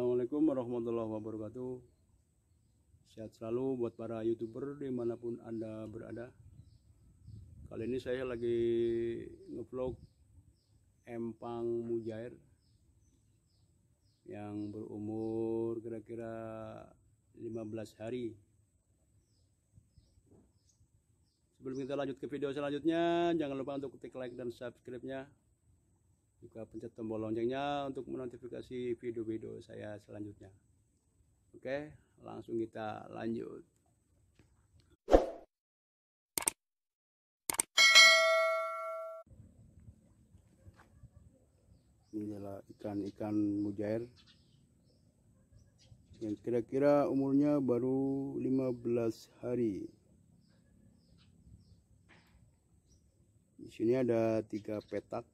Assalamualaikum warahmatullahi wabarakatuh Sehat selalu buat para youtuber dimanapun anda berada Kali ini saya lagi ngevlog Empang Mujair Yang berumur kira-kira 15 hari Sebelum kita lanjut ke video selanjutnya Jangan lupa untuk klik like dan subscribe-nya juga pencet tombol loncengnya untuk menotifikasi video-video saya selanjutnya oke langsung kita lanjut ini adalah ikan-ikan mujair yang kira-kira umurnya baru 15 hari di sini ada tiga petak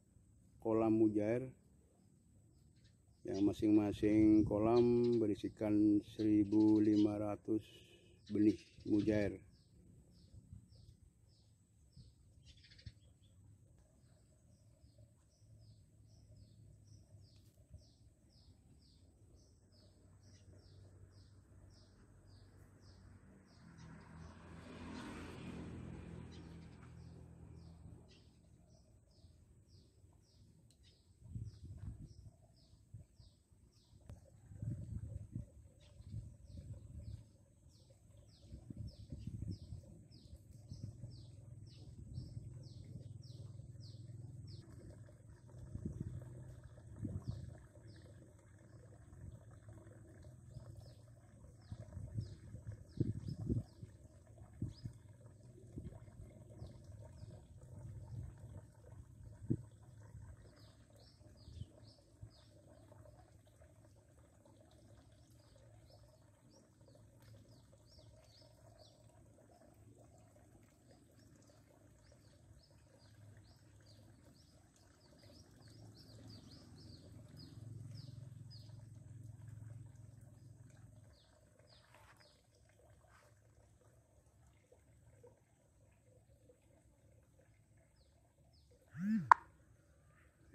kolam mujair yang masing-masing kolam berisikan 1500 benih mujair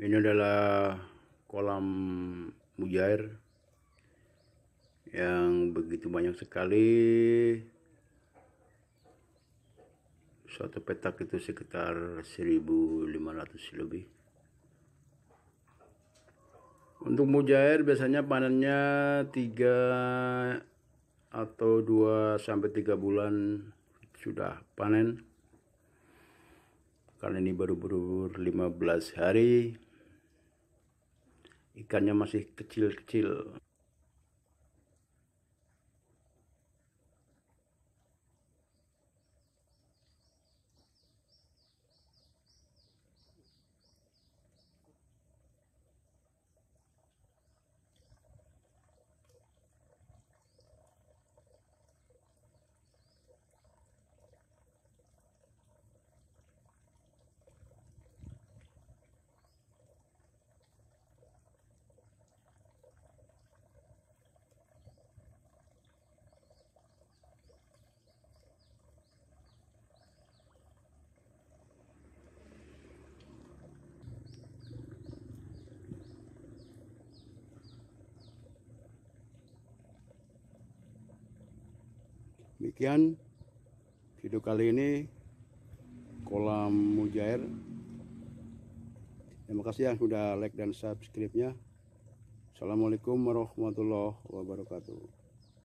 ini adalah kolam mujair yang begitu banyak sekali suatu petak itu sekitar 1500 lebih untuk mujair biasanya panennya 3 atau 2 sampai 3 bulan sudah panen karena ini baru berumur 15 hari ikannya masih kecil-kecil Demikian video kali ini kolam mujair. Terima kasih yang sudah like dan subscribe-nya. Assalamualaikum warahmatullahi wabarakatuh.